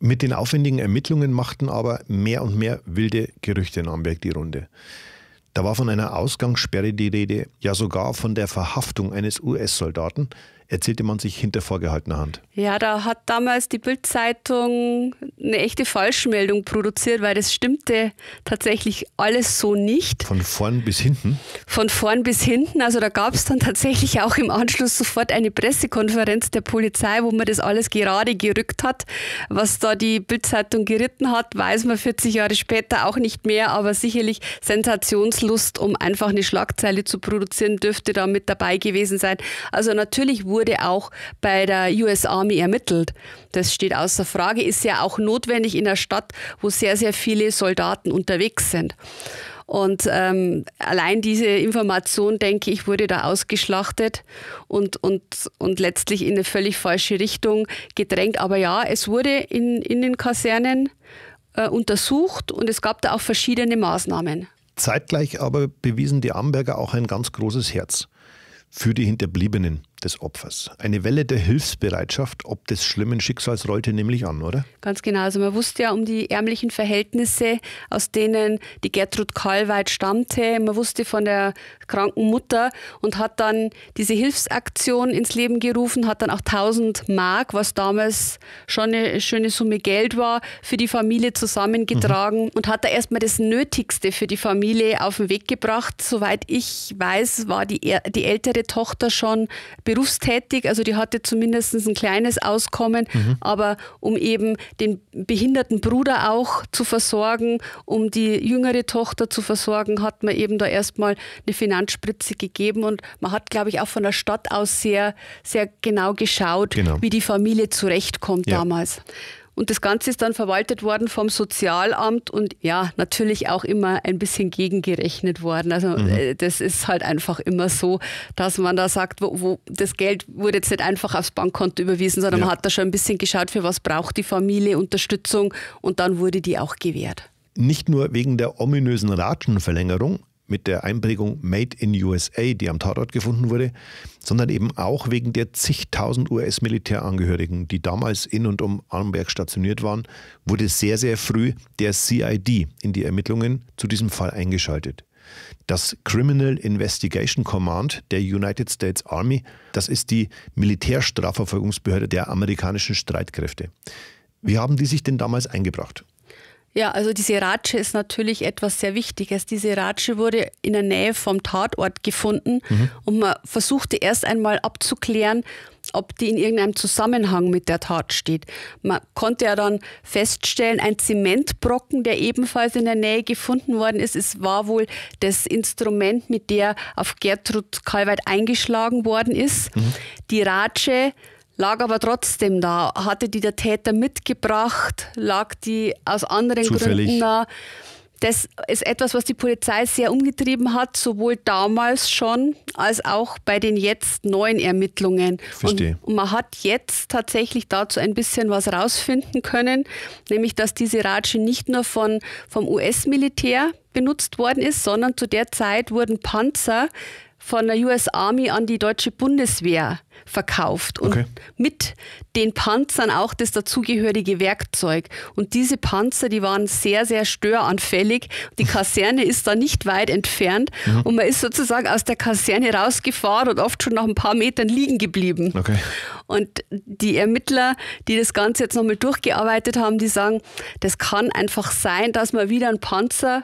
Mit den aufwendigen Ermittlungen machten aber mehr und mehr wilde Gerüchte in Amberg die Runde. Da war von einer Ausgangssperre die Rede, ja sogar von der Verhaftung eines US-Soldaten erzählte man sich hinter vorgehaltener Hand. Ja, da hat damals die Bildzeitung eine echte Falschmeldung produziert, weil das stimmte tatsächlich alles so nicht. Von vorn bis hinten? Von vorn bis hinten. Also da gab es dann tatsächlich auch im Anschluss sofort eine Pressekonferenz der Polizei, wo man das alles gerade gerückt hat. Was da die Bildzeitung geritten hat, weiß man 40 Jahre später auch nicht mehr, aber sicherlich Sensationslust, um einfach eine Schlagzeile zu produzieren, dürfte da mit dabei gewesen sein. Also natürlich wurde wurde auch bei der US Army ermittelt. Das steht außer Frage, ist ja auch notwendig in einer Stadt, wo sehr, sehr viele Soldaten unterwegs sind. Und ähm, allein diese Information, denke ich, wurde da ausgeschlachtet und, und, und letztlich in eine völlig falsche Richtung gedrängt. Aber ja, es wurde in, in den Kasernen äh, untersucht und es gab da auch verschiedene Maßnahmen. Zeitgleich aber bewiesen die Amberger auch ein ganz großes Herz für die Hinterbliebenen des Opfers. Eine Welle der Hilfsbereitschaft ob des schlimmen Schicksals rollte nämlich an, oder? Ganz genau. Also man wusste ja um die ärmlichen Verhältnisse, aus denen die Gertrud Karlweit stammte. Man wusste von der kranken Mutter und hat dann diese Hilfsaktion ins Leben gerufen, hat dann auch 1000 Mark, was damals schon eine schöne Summe Geld war, für die Familie zusammengetragen mhm. und hat da erstmal das Nötigste für die Familie auf den Weg gebracht. Soweit ich weiß, war die, die ältere Tochter schon beruflich berufstätig, also die hatte zumindest ein kleines Auskommen, mhm. aber um eben den behinderten Bruder auch zu versorgen, um die jüngere Tochter zu versorgen, hat man eben da erstmal eine Finanzspritze gegeben und man hat, glaube ich, auch von der Stadt aus sehr, sehr genau geschaut, genau. wie die Familie zurechtkommt ja. damals. Und das Ganze ist dann verwaltet worden vom Sozialamt und ja, natürlich auch immer ein bisschen gegengerechnet worden. Also mhm. Äh, das ist halt einfach immer so, dass man da sagt, wo, wo das Geld wurde jetzt nicht einfach aufs Bankkonto überwiesen, sondern ja. man hat da schon ein bisschen geschaut, für was braucht die Familie Unterstützung und dann wurde die auch gewährt. Nicht nur wegen der ominösen Ratschenverlängerung, mit der Einprägung Made in USA, die am Tatort gefunden wurde, sondern eben auch wegen der zigtausend US-Militärangehörigen, die damals in und um Armberg stationiert waren, wurde sehr, sehr früh der CID in die Ermittlungen zu diesem Fall eingeschaltet. Das Criminal Investigation Command der United States Army, das ist die Militärstrafverfolgungsbehörde der amerikanischen Streitkräfte. Wie haben die sich denn damals eingebracht? Ja, also diese Ratsche ist natürlich etwas sehr Wichtiges. Diese Ratsche wurde in der Nähe vom Tatort gefunden mhm. und man versuchte erst einmal abzuklären, ob die in irgendeinem Zusammenhang mit der Tat steht. Man konnte ja dann feststellen, ein Zementbrocken, der ebenfalls in der Nähe gefunden worden ist, es war wohl das Instrument, mit der auf Gertrud Kalweit eingeschlagen worden ist. Mhm. Die Ratsche lag aber trotzdem da. Hatte die der Täter mitgebracht? Lag die aus anderen Zufällig. Gründen da? Das ist etwas, was die Polizei sehr umgetrieben hat, sowohl damals schon als auch bei den jetzt neuen Ermittlungen. Verstehe. Und man hat jetzt tatsächlich dazu ein bisschen was rausfinden können, nämlich dass diese Ratsche nicht nur von, vom US-Militär benutzt worden ist, sondern zu der Zeit wurden Panzer von der US Army an die deutsche Bundeswehr verkauft und okay. mit den Panzern auch das dazugehörige Werkzeug. Und diese Panzer, die waren sehr, sehr störanfällig. Die Kaserne ist da nicht weit entfernt mhm. und man ist sozusagen aus der Kaserne rausgefahren und oft schon nach ein paar Metern liegen geblieben. Okay. Und die Ermittler, die das Ganze jetzt nochmal durchgearbeitet haben, die sagen, das kann einfach sein, dass man wieder einen Panzer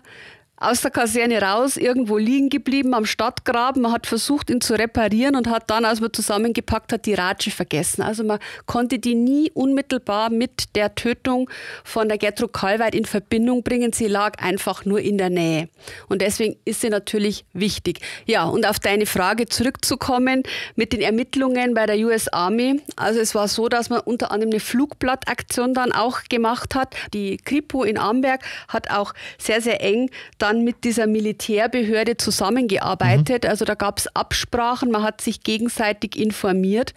aus der Kaserne raus, irgendwo liegen geblieben am Stadtgraben. Man hat versucht, ihn zu reparieren und hat dann, als man zusammengepackt hat, die Ratsche vergessen. Also man konnte die nie unmittelbar mit der Tötung von der Gertrud Kalweit in Verbindung bringen. Sie lag einfach nur in der Nähe. Und deswegen ist sie natürlich wichtig. Ja, und auf deine Frage zurückzukommen mit den Ermittlungen bei der US Army. Also es war so, dass man unter anderem eine Flugblattaktion dann auch gemacht hat. Die Kripo in Amberg hat auch sehr, sehr eng dann dann mit dieser Militärbehörde zusammengearbeitet. Mhm. Also da gab es Absprachen, man hat sich gegenseitig informiert.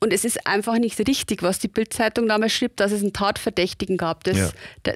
Und es ist einfach nicht richtig, was die Bildzeitung damals schrieb, dass es einen Tatverdächtigen gab. Das, ja. da,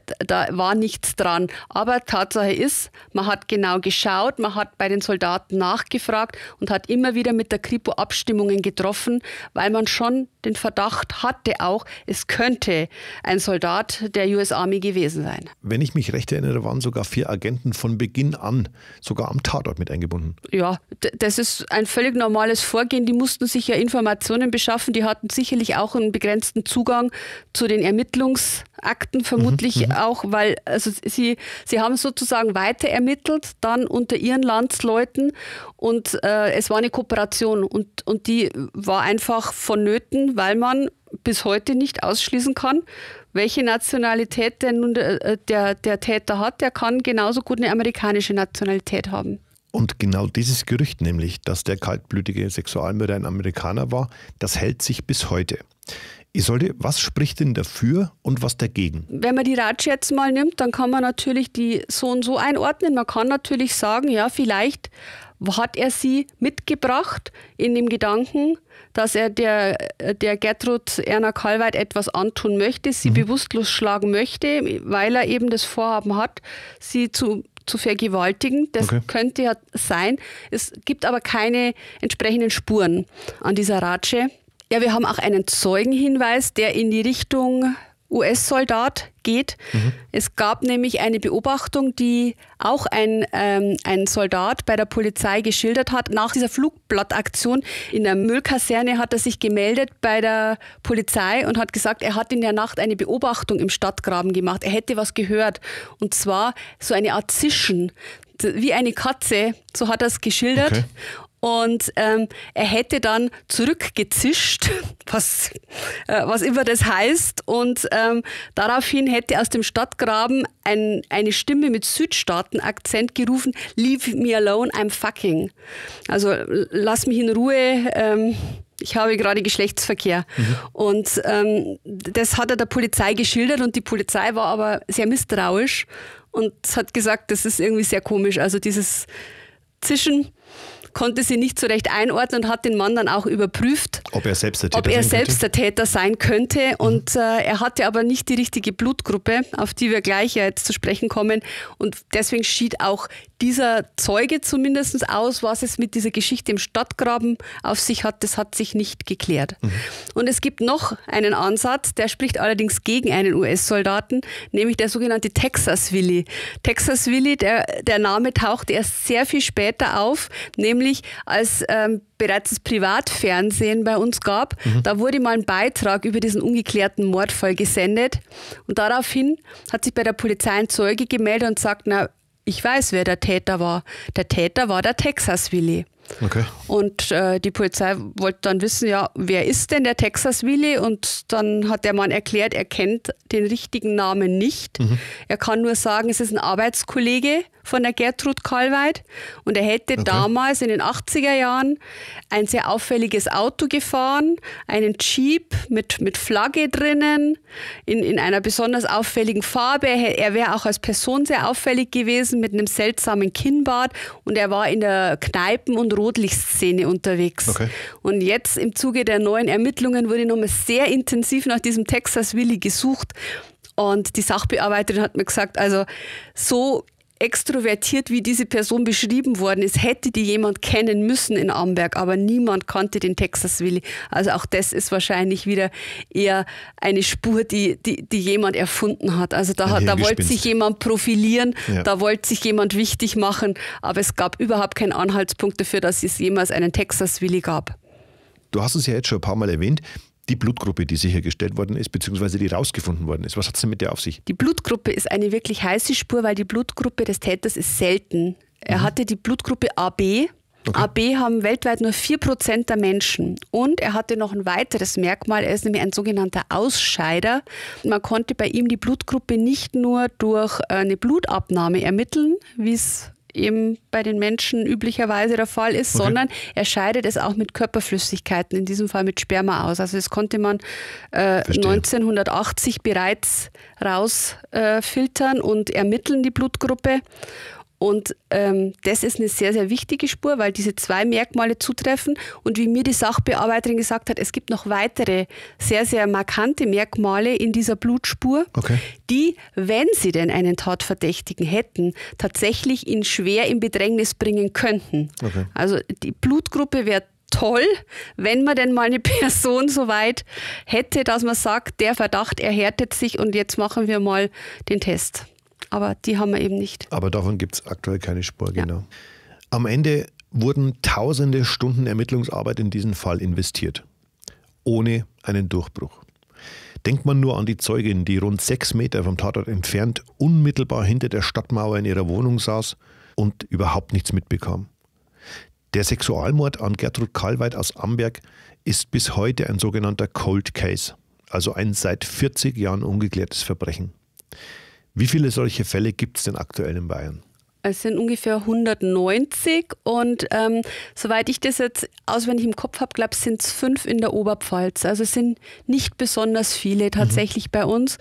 da, war nichts dran. Aber Tatsache ist, man hat genau geschaut, man hat bei den Soldaten nachgefragt und hat immer wieder mit der Kripo Abstimmungen getroffen, weil man schon den Verdacht hatte auch, es könnte ein Soldat der US Army gewesen sein. Wenn ich mich recht erinnere, waren sogar vier Agenten von Beginn an sogar am Tatort mit eingebunden. Ja, das ist ein völlig normales Vorgehen. Die mussten sich ja Informationen beschaffen. Die hatten sicherlich auch einen begrenzten Zugang zu den Ermittlungsakten, vermutlich mhm, mhm, auch, weil also sie, sie haben sozusagen weiter ermittelt, dann unter ihren Landsleuten und äh, es war eine Kooperation und, und die war einfach vonnöten, weil man bis heute nicht ausschließen kann, welche Nationalität denn nun der, äh, der, der Täter hat. Der kann genauso gut eine amerikanische Nationalität haben. Und genau dieses Gerücht nämlich, dass der kaltblütige Sexualmörder ein Amerikaner war, das hält sich bis heute. Isolde, was spricht denn dafür und was dagegen? Wenn man die Ratsch jetzt mal nimmt, dann kann man natürlich die so und so einordnen. Man kann natürlich sagen, ja, vielleicht hat er sie mitgebracht in dem Gedanken, dass er der, der Gertrud Erna Kalweit etwas antun möchte, sie mhm. bewusstlos schlagen möchte, weil er eben das Vorhaben hat, sie zu, zu vergewaltigen. Das okay. könnte ja sein. Es gibt aber keine entsprechenden Spuren an dieser Ratsche. Ja, wir haben auch einen Zeugenhinweis, der in die Richtung US-Soldat geht. Mhm. Es gab nämlich eine Beobachtung, die auch ein, ähm, ein Soldat bei der Polizei geschildert hat. Nach dieser Flugblattaktion in der Müllkaserne hat er sich gemeldet bei der Polizei und hat gesagt, er hat in der Nacht eine Beobachtung im Stadtgraben gemacht. Er hätte was gehört. Und zwar so eine Art Zischen wie eine Katze, so hat er es geschildert. Okay. Und ähm, er hätte dann zurückgezischt, <laughs> was, äh, was immer das heißt. Und ähm, daraufhin hätte aus dem Stadtgraben ein, eine Stimme mit Südstaaten-Akzent gerufen, Leave me alone, I'm fucking. Also lass mich in Ruhe. Ähm, ich habe gerade Geschlechtsverkehr. Mhm. Und ähm, das hat er der Polizei geschildert und die Polizei war aber sehr misstrauisch und hat gesagt, das ist irgendwie sehr komisch. Also dieses Zischen konnte sie nicht so recht einordnen und hat den Mann dann auch überprüft, ob er selbst der Täter, er selbst der Täter sein könnte. Mhm. Und äh, er hatte aber nicht die richtige Blutgruppe, auf die wir gleich ja jetzt zu sprechen kommen. Und deswegen schied auch dieser Zeuge zumindest aus, was es mit dieser Geschichte im Stadtgraben auf sich hat, das hat sich nicht geklärt. Mhm. Und es gibt noch einen Ansatz, der spricht allerdings gegen einen US-Soldaten, nämlich der sogenannte Texas Willie. Texas Willie, der, der Name tauchte erst sehr viel später auf, nämlich nämlich als ähm, bereits das Privatfernsehen bei uns gab, mhm. da wurde mal ein Beitrag über diesen ungeklärten Mordfall gesendet. Und daraufhin hat sich bei der Polizei ein Zeuge gemeldet und sagt, na, ich weiß, wer der Täter war. Der Täter war der Texas-Willi. Okay. Und äh, die Polizei wollte dann wissen, ja, wer ist denn der Texas Willi? Und dann hat der Mann erklärt, er kennt den richtigen Namen nicht. Mhm. Er kann nur sagen, es ist ein Arbeitskollege, von der Gertrud Kalweit und er hätte okay. damals in den 80er Jahren ein sehr auffälliges Auto gefahren, einen Jeep mit, mit Flagge drinnen, in, in einer besonders auffälligen Farbe. Er wäre auch als Person sehr auffällig gewesen mit einem seltsamen Kinnbart und er war in der Kneipen- und Rotlichtszene unterwegs. Okay. Und jetzt im Zuge der neuen Ermittlungen wurde nochmal sehr intensiv nach diesem Texas Willi gesucht. Und die Sachbearbeiterin hat mir gesagt, also so extrovertiert, wie diese Person beschrieben worden ist, hätte die jemand kennen müssen in Amberg, aber niemand kannte den Texas Willi. Also auch das ist wahrscheinlich wieder eher eine Spur, die, die, die jemand erfunden hat. Also da, da wollte sich jemand profilieren, ja. da wollte sich jemand wichtig machen, aber es gab überhaupt keinen Anhaltspunkt dafür, dass es jemals einen Texas Willi gab. Du hast es ja jetzt schon ein paar Mal erwähnt die Blutgruppe, die sichergestellt worden ist, beziehungsweise die rausgefunden worden ist. Was hat es denn mit der auf sich? Die Blutgruppe ist eine wirklich heiße Spur, weil die Blutgruppe des Täters ist selten. Er mhm. hatte die Blutgruppe AB, Okay. AB haben weltweit nur 4% der Menschen. Und er hatte noch ein weiteres Merkmal, er ist nämlich ein sogenannter Ausscheider. Man konnte bei ihm die Blutgruppe nicht nur durch eine Blutabnahme ermitteln, wie es eben bei den Menschen üblicherweise der Fall ist, okay. sondern er scheidet es auch mit Körperflüssigkeiten, in diesem Fall mit Sperma aus. Also das konnte man äh, 1980 bereits rausfiltern äh, und ermitteln, die Blutgruppe. Und ähm, das ist eine sehr, sehr wichtige Spur, weil diese zwei Merkmale zutreffen. Und wie mir die Sachbearbeiterin gesagt hat, es gibt noch weitere sehr, sehr markante Merkmale in dieser Blutspur, okay. die, wenn sie denn einen Tatverdächtigen hätten, tatsächlich ihn schwer in Bedrängnis bringen könnten. Okay. Also die Blutgruppe wäre toll, wenn man denn mal eine <laughs> Person so weit hätte, dass man sagt, der Verdacht erhärtet sich und jetzt machen wir mal den Test. Aber die haben wir eben nicht. Aber davon gibt es aktuell keine Spur, genau. Am Ende wurden tausende Stunden Ermittlungsarbeit in diesen Fall investiert. Ohne einen Durchbruch. Denkt man nur an die Zeugin, die rund sechs Meter vom Tatort entfernt unmittelbar hinter der Stadtmauer in ihrer Wohnung saß und überhaupt nichts mitbekam. Der Sexualmord an Gertrud Kalweit aus Amberg ist bis heute ein sogenannter Cold Case, also ein seit 40 Jahren ungeklärtes Verbrechen. Wie viele solche Fälle gibt es denn aktuell in Bayern? Es sind ungefähr 190 und ähm, soweit ich das jetzt auswendig im Kopf habe, glaube ich, sind es fünf in der Oberpfalz. Also es sind nicht besonders viele mhm. tatsächlich mhm. bei uns,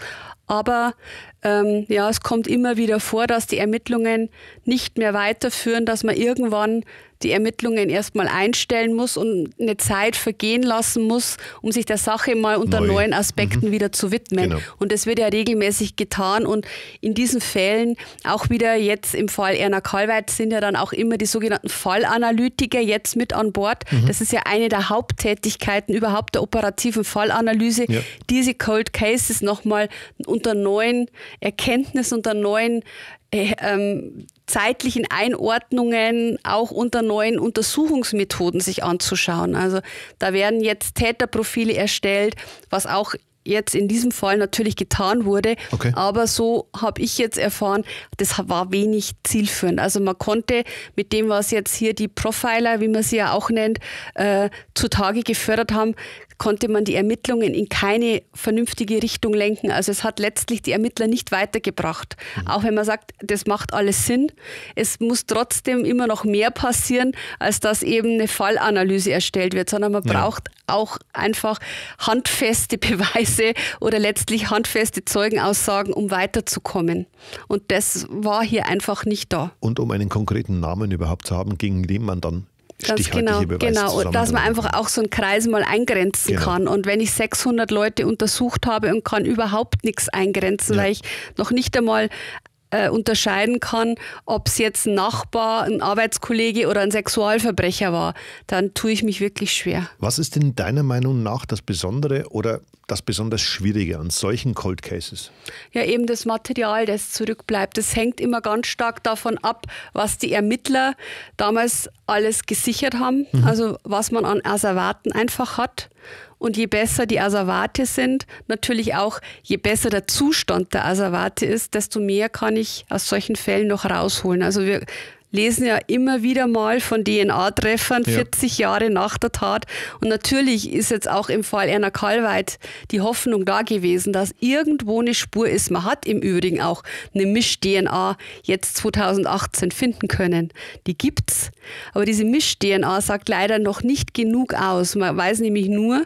aber ähm, ja, es kommt immer wieder vor, dass die Ermittlungen nicht mehr weiterführen, dass man irgendwann die Ermittlungen erstmal einstellen muss und eine Zeit vergehen lassen muss, um sich der Sache mal unter Neu. neuen Aspekten mhm. wieder zu widmen. Genau. Und das wird ja regelmäßig getan. Und in diesen Fällen, auch wieder jetzt im Fall Erna Kalweit, sind ja dann auch immer die sogenannten Fallanalytiker jetzt mit an Bord. Mhm. Das ist ja eine der Haupttätigkeiten überhaupt der operativen Fallanalyse, ja. diese Cold Cases nochmal unter neuen Erkenntnissen, unter neuen äh, ähm, zeitlichen Einordnungen, auch unter neuen Untersuchungsmethoden sich anzuschauen. Also da werden jetzt Täterprofile erstellt, was auch jetzt in diesem Fall natürlich getan wurde. Okay. Aber so habe ich jetzt erfahren, das war wenig zielführend. Also man konnte mit dem, was jetzt hier die Profiler, wie man sie ja auch nennt, äh, zutage gefördert haben, konnte man die Ermittlungen in keine vernünftige Richtung lenken. Also es hat letztlich die Ermittler nicht weitergebracht. Mhm. Auch wenn man sagt, das macht alles Sinn. Es muss trotzdem immer noch mehr passieren, als dass eben eine Fallanalyse erstellt wird, sondern man ja. braucht auch einfach handfeste <laughs> Beweise oder letztlich handfeste Zeugenaussagen, um weiterzukommen. Und das war hier einfach nicht da. Und um einen konkreten Namen überhaupt zu haben, gegen den man dann Ganz genau, genau. dass man einfach auch so einen Kreis mal eingrenzen genau. kann. Und wenn ich 600 Leute untersucht habe und kann überhaupt nichts eingrenzen, ja. weil ich noch nicht einmal äh, unterscheiden kann, ob es jetzt ein Nachbar, ein Arbeitskollege oder ein Sexualverbrecher war, dann tue ich mich wirklich schwer. Was ist denn deiner Meinung nach das Besondere oder das besonders Schwierige an solchen Cold Cases? Ja, eben das Material, das zurückbleibt. Das hängt immer ganz stark davon ab, was die Ermittler damals alles gesichert haben, mhm. also was man an Asservaten einfach hat und je besser die Asservate sind, natürlich auch je besser der Zustand der Asservate ist, desto mehr kann ich aus solchen Fällen noch rausholen. Also wir lesen ja immer wieder mal von DNA-Treffern ja. 40 Jahre nach der Tat. Und natürlich ist jetzt auch im Fall Erna Kalweit die Hoffnung da gewesen, dass irgendwo eine Spur ist. Man hat im Übrigen auch eine Misch-DNA jetzt 2018 finden können. Die gibt's. Aber diese Misch-DNA sagt leider noch nicht genug aus. Man weiß nämlich nur,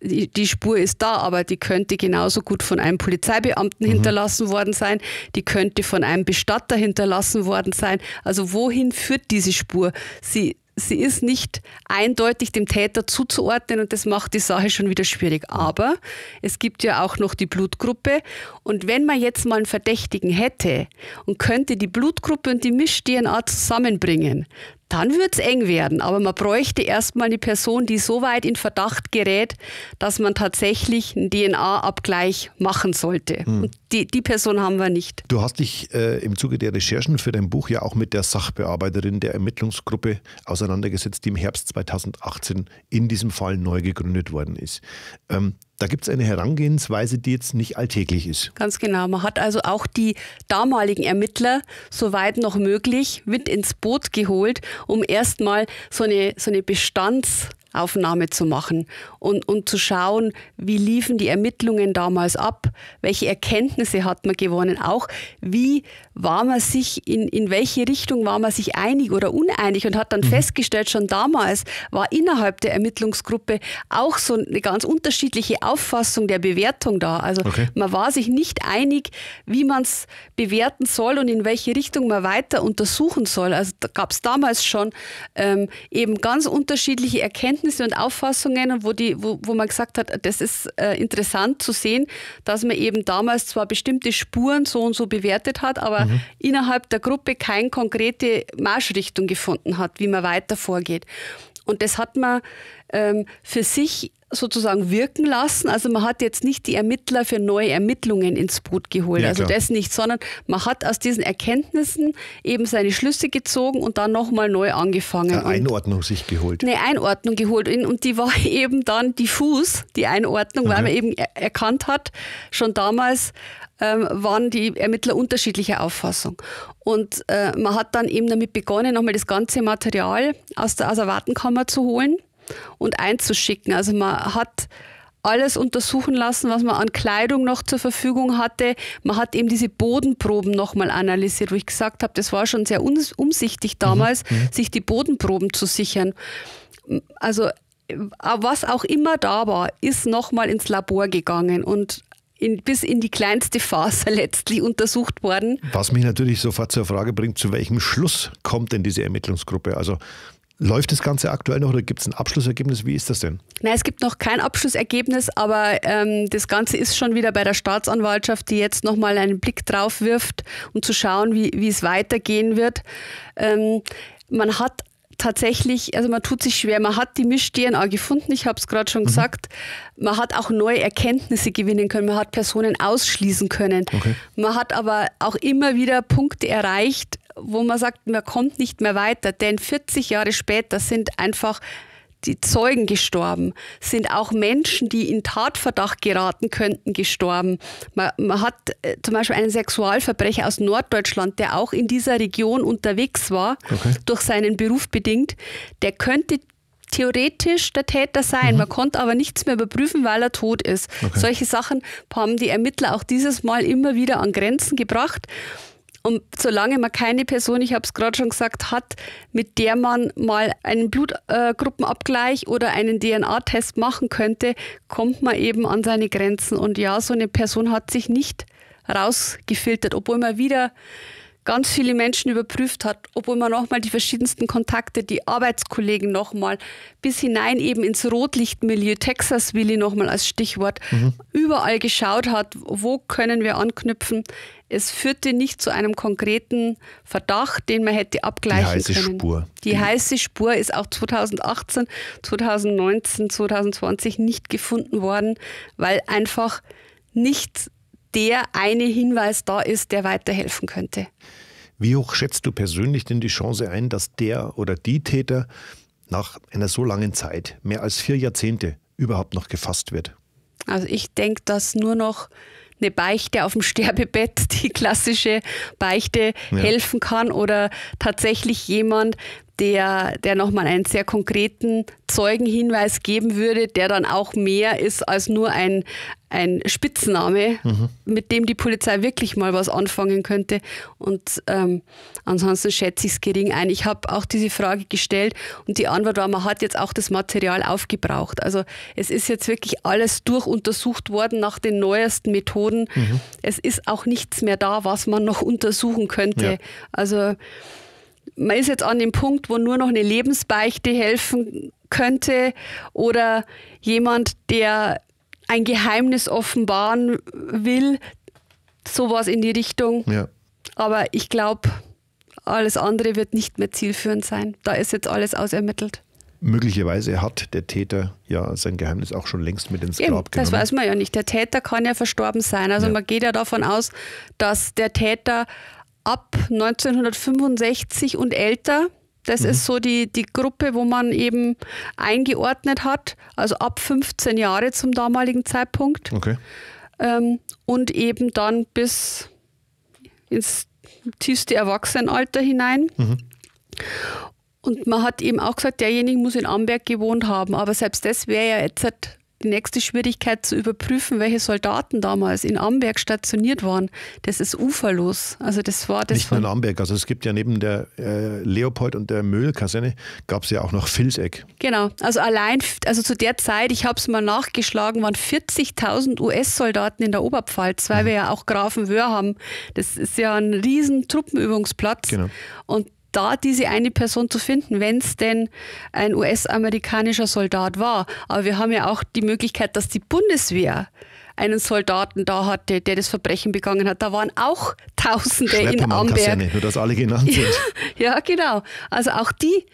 die Spur ist da, aber die könnte genauso gut von einem Polizeibeamten mhm. hinterlassen worden sein, die könnte von einem Bestatter hinterlassen worden sein. Also wohin führt diese Spur? Sie, sie ist nicht eindeutig dem Täter zuzuordnen und das macht die Sache schon wieder schwierig. Mhm. Aber es gibt ja auch noch die Blutgruppe und wenn man jetzt mal einen Verdächtigen hätte und könnte die Blutgruppe und die Misch-DNA zusammenbringen, dann wird es eng werden. Aber man bräuchte erstmal eine Person, die so weit in Verdacht gerät, dass man tatsächlich einen DNA-Abgleich machen sollte. Hm. Die, die, Person haben wir nicht. Du hast dich äh, im Zuge der Recherchen für dein Buch ja auch mit der Sachbearbeiterin der Ermittlungsgruppe auseinandergesetzt, die im Herbst 2018 in diesem Fall neu gegründet worden ist. Ähm, da gibt es eine Herangehensweise, die jetzt nicht alltäglich ist. Ganz genau. Man hat also auch die damaligen Ermittler, soweit noch möglich, mit ins Boot geholt, um erstmal so eine, so eine Bestands- Aufnahme zu machen und, und zu schauen, wie liefen die Ermittlungen damals ab, welche Erkenntnisse hat man gewonnen, auch wie war man sich, in, in welche Richtung war man sich einig oder uneinig und hat dann mhm. festgestellt, schon damals war innerhalb der Ermittlungsgruppe auch so eine ganz unterschiedliche Auffassung der Bewertung da. Also okay. man war sich nicht einig, wie man es bewerten soll und in welche Richtung man weiter untersuchen soll. Also da gab es damals schon ähm, eben ganz unterschiedliche Erkenntnisse Erkenntnisse und Auffassungen und wo, die, wo, wo man gesagt hat, das ist äh, interessant zu sehen, dass man eben damals zwar bestimmte Spuren so und so bewertet hat, aber mhm. innerhalb der Gruppe keine konkrete Marschrichtung gefunden hat, wie man weiter vorgeht. Und das hat man ähm, für sich sozusagen wirken lassen. Also man hat jetzt nicht die Ermittler für neue Ermittlungen ins Boot geholt, ja, also das nicht, sondern man hat aus diesen Erkenntnissen eben seine Schlüsse gezogen und dann nochmal neu angefangen. Eine Einordnung sich geholt. Eine Einordnung geholt und die war <laughs> eben dann diffus, die Einordnung, mhm. weil man eben erkannt hat, schon damals ähm, waren die Ermittler unterschiedlicher Auffassung. Und äh, man hat dann eben damit begonnen, nochmal das ganze Material aus der, aus der Wartenkammer zu holen und einzuschicken. Also man hat alles untersuchen lassen, was man an Kleidung noch zur Verfügung hatte. Man hat eben diese Bodenproben nochmal analysiert, wo ich gesagt habe, das war schon sehr umsichtig mhm, damals, mhm. sich die Bodenproben zu sichern. Also äh, was auch immer da war, ist nochmal ins Labor gegangen und in, bis in die kleinste Faser <laughs> letztlich untersucht worden. Was mich natürlich sofort zur Frage bringt, zu welchem Schluss kommt denn diese Ermittlungsgruppe? Also Läuft das Ganze aktuell noch oder gibt es ein Abschlussergebnis? Wie ist das denn? Nein, es gibt noch kein Abschlussergebnis, aber ähm, das Ganze ist schon wieder bei der Staatsanwaltschaft, die jetzt nochmal einen Blick drauf wirft, um zu schauen, wie, wie es weitergehen wird. Ähm, man hat tatsächlich, also man tut sich schwer. Man hat die Misch-DNA gefunden, ich habe es gerade schon mhm. gesagt. Man hat auch neue Erkenntnisse gewinnen können, man hat Personen ausschließen können. Okay. Man hat aber auch immer wieder Punkte erreicht, wo man sagt, man kommt nicht mehr weiter, denn 40 Jahre später sind einfach die Zeugen gestorben, sind auch Menschen, die in Tatverdacht geraten könnten, gestorben. Man, man hat äh, zum Beispiel einen Sexualverbrecher aus Norddeutschland, der auch in dieser Region unterwegs war, okay. durch seinen Beruf bedingt, der könnte theoretisch der Täter sein. Mhm. Man konnte aber nichts mehr überprüfen, weil er tot ist. Okay. Solche Sachen haben die Ermittler auch dieses Mal immer wieder an Grenzen gebracht. Und solange man keine Person, ich habe es gerade schon gesagt, hat, mit der man mal einen Blutgruppenabgleich äh, oder einen DNA-Test machen könnte, kommt man eben an seine Grenzen. Und ja, so eine Person hat sich nicht rausgefiltert, obwohl man wieder ganz viele Menschen überprüft hat, obwohl man nochmal die verschiedensten Kontakte, die Arbeitskollegen nochmal, bis hinein eben ins Rotlichtmilieu, Texas Willi nochmal als Stichwort, mhm. überall geschaut hat, wo können wir anknüpfen es führte nicht zu einem konkreten Verdacht, den man hätte abgleichen können. Die heiße können. Spur. Die mhm. heiße Spur ist auch 2018, 2019, 2020 nicht gefunden worden, weil einfach nicht der eine Hinweis da ist, der weiterhelfen könnte. Wie hoch schätzt du persönlich denn die Chance ein, dass der oder die Täter nach einer so langen Zeit, mehr als vier Jahrzehnte, überhaupt noch gefasst wird? Also ich denke, dass nur noch eine Beichte auf dem <laughs> Sterbebett, die klassische Beichte, ja. helfen kann oder tatsächlich jemand, der, der nochmal einen sehr konkreten Zeugenhinweis geben würde, der dann auch mehr ist als nur ein, ein Spitzname, mhm. mit dem die Polizei wirklich mal was anfangen könnte. Und ähm, ansonsten schätze ich es gering ein. Ich habe auch diese Frage gestellt und die Antwort war, man hat jetzt auch das Material aufgebraucht. Also es ist jetzt wirklich alles durchuntersucht worden nach den neuesten Methoden. Mhm. Es ist auch nichts mehr da, was man noch <laughs> untersuchen könnte. Ja. Also man ist jetzt an dem Punkt, wo nur noch eine Lebensbeichte helfen könnte oder jemand, der ein Geheimnis offenbaren will, sowas in die Richtung. Ja. Aber ich glaube, alles andere wird nicht mehr zielführend sein. Da ist jetzt alles ausermittelt. Möglicherweise hat der Täter ja sein Geheimnis auch schon längst mit ins Grab Eben, genommen. Das weiß man ja nicht. Der Täter kann ja verstorben sein. Also ja. man geht ja davon aus, dass der Täter ab 1965 und älter. Das mhm. ist so die, die Gruppe, wo man eben eingeordnet hat, also ab 15 Jahre zum damaligen Zeitpunkt. Okay. Ähm, und eben dann bis ins tiefste Erwachsenenalter hinein. Mhm. Und man hat eben auch gesagt, derjenige muss in Amberg gewohnt haben. Aber selbst das wäre ja jetzt die nächste Schwierigkeit zu überprüfen, welche Soldaten damals in Amberg stationiert waren, das ist uferlos. Also das war das. Nicht nur in Amberg, also es gibt ja neben der äh, Leopold und der möhl gab es ja auch noch Vilseck. Genau, also allein, also zu der Zeit, ich habe es mal nachgeschlagen, waren 40.000 US-Soldaten in der Oberpfalz, weil mhm. wir ja auch Grafenwöhr haben. Das ist ja ein riesen Truppenübungsplatz. Genau. Und da diese eine Person zu finden, wenn es denn ein US-amerikanischer Soldat war. Aber wir haben ja auch die Möglichkeit, dass die Bundeswehr einen Soldaten da hatte, der das Verbrechen begangen hat. Da waren auch Tausende in Amberg. Nur dass alle genannt sind. <laughs> ja, genau. Also auch die,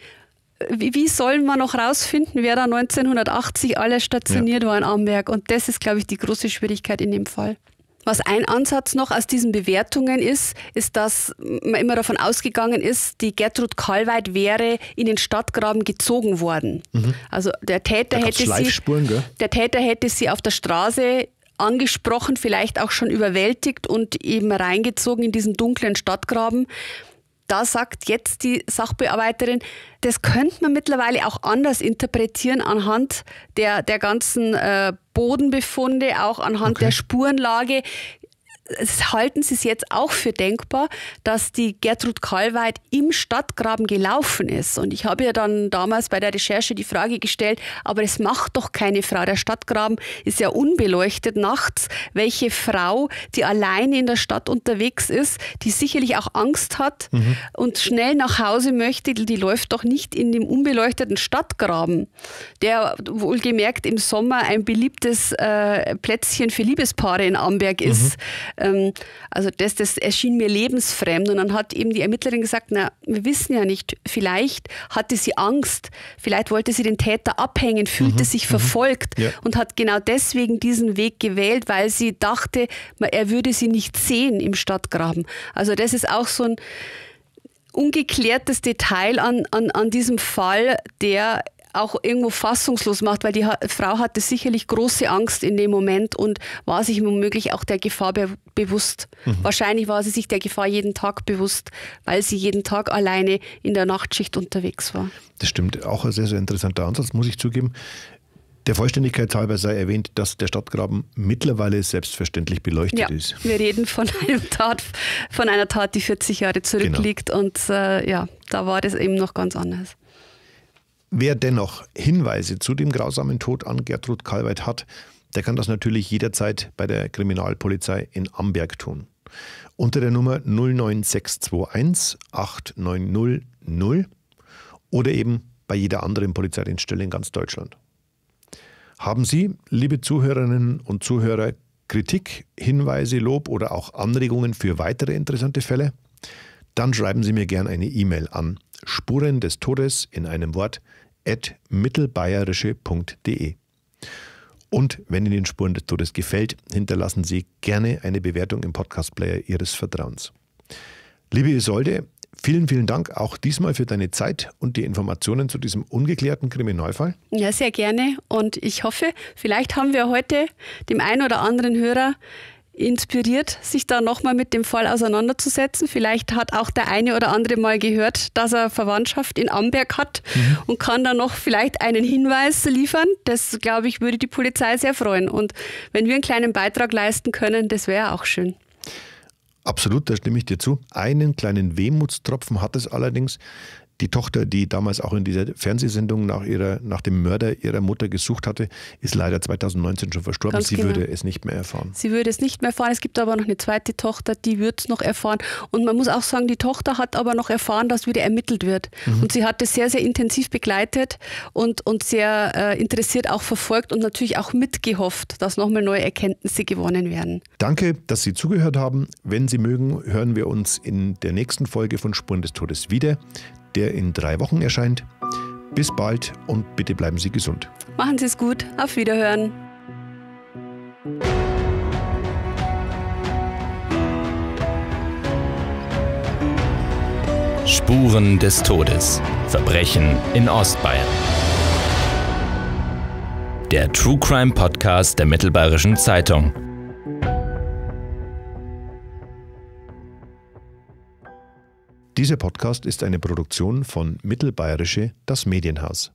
wie, wie soll man noch rausfinden, wer da 1980 alle stationiert ja. war in Amberg? Und das ist, glaube ich, die große Schwierigkeit in dem Fall. Was ein Ansatz noch aus diesen Bewertungen ist, ist, dass man immer davon ausgegangen ist, die Gertrud Kalweit wäre in den Stadtgraben gezogen worden. Mhm. Also der Täter hätte sie, gell? der Täter hätte sie auf der Straße angesprochen, vielleicht auch schon überwältigt und eben reingezogen in diesen dunklen Stadtgraben. Da sagt jetzt die Sachbearbeiterin, das könnte man mittlerweile auch anders interpretieren anhand der, der ganzen äh, Bodenbefunde, auch anhand okay. der Spurenlage halten Sie es jetzt auch für denkbar, dass die Gertrud Karlweit im Stadtgraben gelaufen ist? Und ich habe ja dann damals bei der Recherche die Frage gestellt, aber es macht doch keine Frau. Der Stadtgraben ist ja unbeleuchtet nachts. Welche Frau, die alleine in der Stadt unterwegs ist, die sicherlich auch Angst hat mhm. und schnell nach Hause möchte, die läuft doch nicht in dem unbeleuchteten Stadtgraben, der wohlgemerkt im Sommer ein beliebtes äh, Plätzchen für Liebespaare in Amberg ist. Mhm ähm, also das, das erschien mir lebensfremd. Und dann hat eben die Ermittlerin gesagt, na, wir wissen ja nicht, vielleicht hatte sie Angst, vielleicht wollte sie den Täter abhängen, fühlte mhm. sich mhm. verfolgt mhm. ja. und hat genau deswegen diesen Weg gewählt, weil sie dachte, er würde sie nicht sehen im Stadtgraben. Also das ist auch so ein ungeklärtes Detail an, an, an diesem Fall, der auch irgendwo fassungslos macht, weil die Frau hatte sicherlich große Angst in dem Moment und war sich womöglich auch der Gefahr be bewusst. Mhm. Wahrscheinlich war sie sich der Gefahr jeden Tag bewusst, weil sie jeden Tag alleine in der Nachtschicht unterwegs war. Das stimmt, auch ein sehr, sehr interessanter Ansatz, muss ich zugeben. Der Vollständigkeit halber sei erwähnt, dass der Stadtgraben mittlerweile selbstverständlich beleuchtet ja, ist. Wir reden von, <laughs> Tat, von, einer Tat, die 40 Jahre zurückliegt genau. und äh, ja, da war das eben noch ganz anders. Wer dennoch Hinweise zu dem grausamen Tod an Gertrud Kalweit hat, der kann das natürlich jederzeit bei der Kriminalpolizei in Amberg tun. Unter der Nummer 09621 8900 oder eben bei jeder anderen Polizeidienststelle in ganz Deutschland. Haben Sie, liebe Zuhörerinnen und Zuhörer, Kritik, Hinweise, Lob oder auch Anregungen für weitere interessante Fälle? Dann schreiben Sie mir gerne eine E-Mail an Spuren des Todes in einem Wort at mittelbayerische.de. Und wenn Ihnen Spuren des Todes gefällt, hinterlassen Sie gerne eine Bewertung im Podcast-Player Ihres Vertrauens. Liebe Isolde, vielen, vielen Dank auch diesmal für deine Zeit und die Informationen zu diesem ungeklärten Kriminalfall. Ja, sehr gerne. Und ich hoffe, vielleicht haben wir heute dem einen oder anderen Hörer inspiriert, sich da nochmal mit dem Fall auseinanderzusetzen. Vielleicht hat auch der eine oder andere mal gehört, dass er Verwandtschaft in Amberg hat mhm. und kann da noch vielleicht einen Hinweis liefern. Das, glaube ich, würde die Polizei sehr freuen. Und wenn wir einen kleinen Beitrag leisten können, das wäre auch schön. Absolut, da stimme ich dir zu. Einen kleinen Wehmutstropfen hat es allerdings, die Tochter, die damals auch in dieser Fernsehsendung nach, ihrer, nach dem Mörder ihrer Mutter gesucht hatte, ist leider 2019 schon verstorben. Ganz Sie genau. würde es nicht mehr erfahren. Sie würde es nicht mehr erfahren. Es gibt aber noch eine zweite Tochter, die wird es noch erfahren. Und man muss auch sagen, die Tochter hat aber noch erfahren, dass wieder ermittelt wird. Mhm. Und sie hat es sehr, sehr intensiv begleitet und, und sehr äh, interessiert auch verfolgt und natürlich auch mitgehofft, dass nochmal neue Erkenntnisse gewonnen werden. Danke, dass Sie zugehört haben. Wenn Sie mögen, hören wir uns in der nächsten Folge von Spuren des Todes wieder der in drei Wochen erscheint. Bis bald und bitte bleiben Sie gesund. Machen Sie es gut. Auf Wiederhören. Spuren des Todes. Verbrechen in Ostbayern. Der True Crime Podcast der Mittelbayerischen Zeitung. Dieser Podcast ist eine Produktion von Mittelbayerische Das Medienhaus.